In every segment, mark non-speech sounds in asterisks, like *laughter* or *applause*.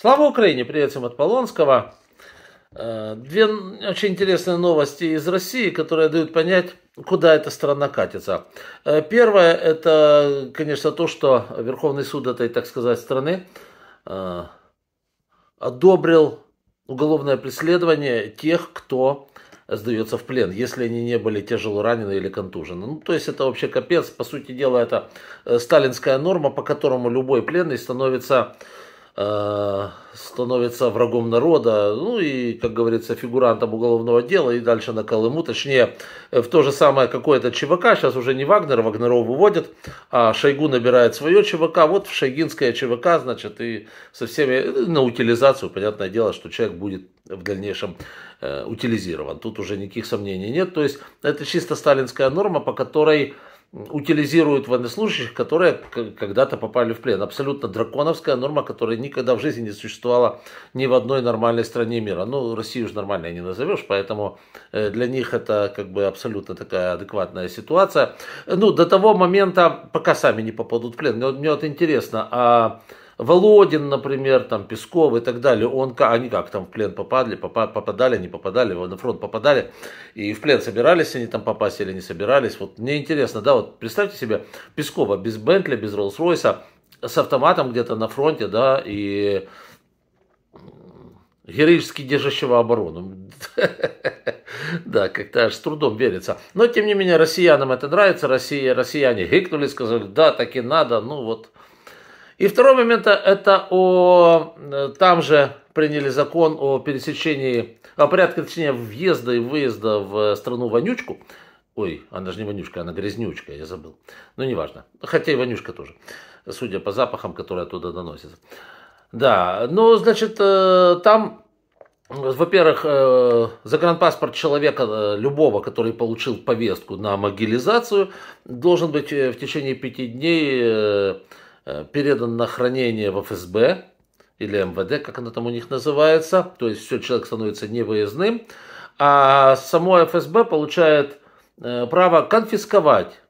Слава Украине! Приветствуем от Полонского. Э, две очень интересные новости из России, которые дают понять, куда эта страна катится. Э, первое, это, конечно, то, что Верховный суд этой, так сказать, страны э, одобрил уголовное преследование тех, кто сдается в плен, если они не были тяжело ранены или контужены. Ну, то есть это вообще капец. По сути дела, это сталинская норма, по которому любой пленный становится Э, становится врагом народа, ну и, как говорится, фигурантом уголовного дела и дальше на Колыму, точнее, э, в то же самое какое-то ЧВК, сейчас уже не Вагнер, Вагнеров выводят, а Шойгу набирает свое ЧВК, вот в Шойгинское ЧВК, значит, и со всеми, э, на утилизацию, понятное дело, что человек будет в дальнейшем э, утилизирован, тут уже никаких сомнений нет, то есть это чисто сталинская норма, по которой утилизируют военнослужащих, которые когда-то попали в плен. Абсолютно драконовская норма, которая никогда в жизни не существовала ни в одной нормальной стране мира. Ну, Россию же нормальной не назовешь, поэтому э, для них это как бы абсолютно такая адекватная ситуация. Ну, до того момента, пока сами не попадут в плен. Мне, мне вот интересно, а Володин, например, там, Песков и так далее, он, они как там в плен попадали, попадали, не попадали, на фронт попадали, и в плен собирались они там попасть или не собирались. Вот мне интересно, да, вот представьте себе Пескова без Бентли, без Роллс-Ройса, с автоматом где-то на фронте, да, и героически держащего оборону. *laughs* да, как-то аж с трудом верится. Но, тем не менее, россиянам это нравится. Россия, россияне гикнули, сказали, да, так и надо. Ну, вот и второй момент это о, э, там же приняли закон о пересечении, о порядке точнее въезда и выезда в страну Вонючку. Ой, она же не Вонючка, она Грязнючка, я забыл. Ну, неважно. Хотя и Вонючка тоже, судя по запахам, которые оттуда доносятся. Да, ну, значит, э, там во-первых, э, загранпаспорт человека, любого, который получил повестку на мобилизацию, должен быть в течение пяти дней Э, передан на хранение в ФСБ или МВД, как оно там у них называется, то есть все, человек становится невыездным, а само ФСБ получает э, право конфисковать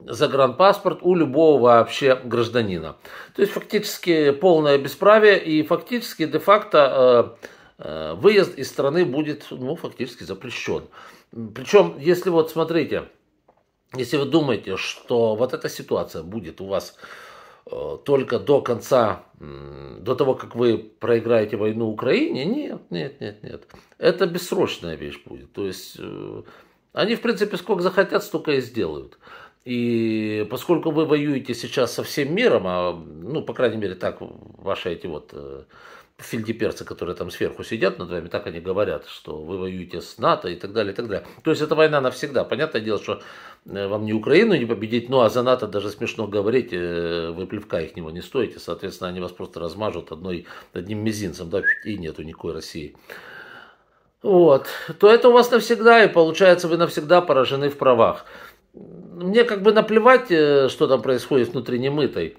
загранпаспорт у любого вообще гражданина. То есть фактически полное бесправие и фактически де-факто э, выезд из страны будет ну, фактически запрещен. Причем, если вот смотрите, если вы думаете, что вот эта ситуация будет у вас Э, только до конца, до того, как вы проиграете войну Украине, нет, нет, нет, нет. Это бессрочная вещь будет. То есть э, они, в принципе, сколько захотят, столько и сделают. И поскольку вы воюете сейчас со всем миром, а, ну, по крайней мере, так ваши эти вот э, фельдеперцы, которые там сверху сидят над вами, так они говорят, что вы воюете с НАТО и так далее, и так далее. То есть эта война навсегда. Понятное дело, что э, вам не Украину не победить, ну а за НАТО даже смешно говорить, э, вы плевка их него не стоите, соответственно, они вас просто размажут одной, одним мизинцем, да, и нету никакой России. Вот, то это у вас навсегда, и получается, вы навсегда поражены в правах мне как бы наплевать, э, что там происходит внутри немытой.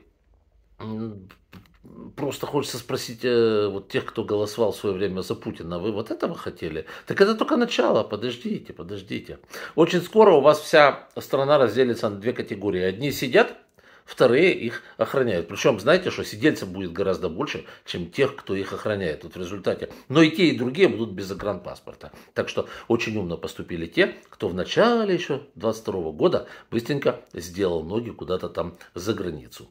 Просто хочется спросить э, вот тех, кто голосовал в свое время за Путина, вы вот этого хотели? Так это только начало, подождите, подождите. Очень скоро у вас вся страна разделится на две категории. Одни сидят Вторые их охраняют. Причем, знаете, что сидельцев будет гораздо больше, чем тех, кто их охраняет вот в результате. Но и те, и другие будут без загранпаспорта. Так что очень умно поступили те, кто в начале еще 22 года быстренько сделал ноги куда-то там за границу.